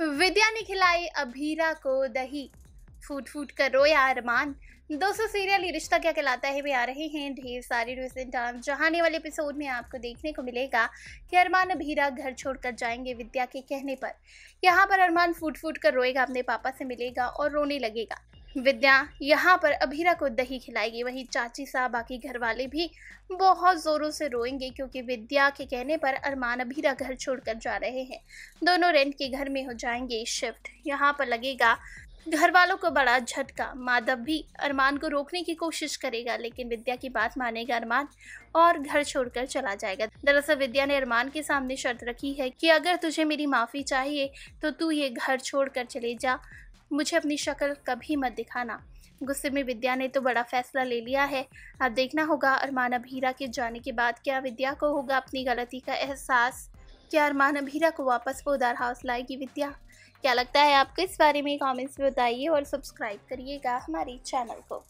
विद्या ने खिलाई अभीरा को दही फूट फूट कर रोया अरमान दोस्तों सीरियल रिश्ता क्या कहलाता है भी आ रहे हैं ढेर सारे रिसेंट आर्म जहाँ आने वाले एपिसोड में आपको देखने को मिलेगा कि अरमान अभीरा घर छोड़कर जाएंगे विद्या के कहने पर यहाँ पर अरमान फूट फूट कर रोएगा अपने पापा से मिलेगा और रोने लगेगा विद्या यहाँ पर अभीरा को दही खिलाएगी वहीं चाची साहब बाकी घर वाले भी बहुत ज़ोरों से रोएंगे क्योंकि विद्या के कहने पर अरमान अभीरा घर छोड़कर जा रहे हैं दोनों रेंट के घर में हो जाएंगे शिफ्ट यहाँ पर लगेगा घर वालों को बड़ा झटका माधव भी अरमान को रोकने की कोशिश करेगा लेकिन विद्या की बात मानेगा अरमान और घर छोड़कर चला जाएगा दरअसल विद्या ने अरमान के सामने शर्त रखी है कि अगर तुझे मेरी माफ़ी चाहिए तो तू ये घर छोड़कर चले जा मुझे अपनी शक्ल कभी मत दिखाना गुस्से में विद्या ने तो बड़ा फैसला ले लिया है अब देखना होगा अरमान अभीरा के जाने के बाद क्या विद्या को होगा अपनी गलती का एहसास क्या अरमान अभीरा को वापस पोदार हाउस लाएगी विद्या क्या लगता है आपको इस बारे में कमेंट्स में बताइए और सब्सक्राइब करिएगा हमारे चैनल को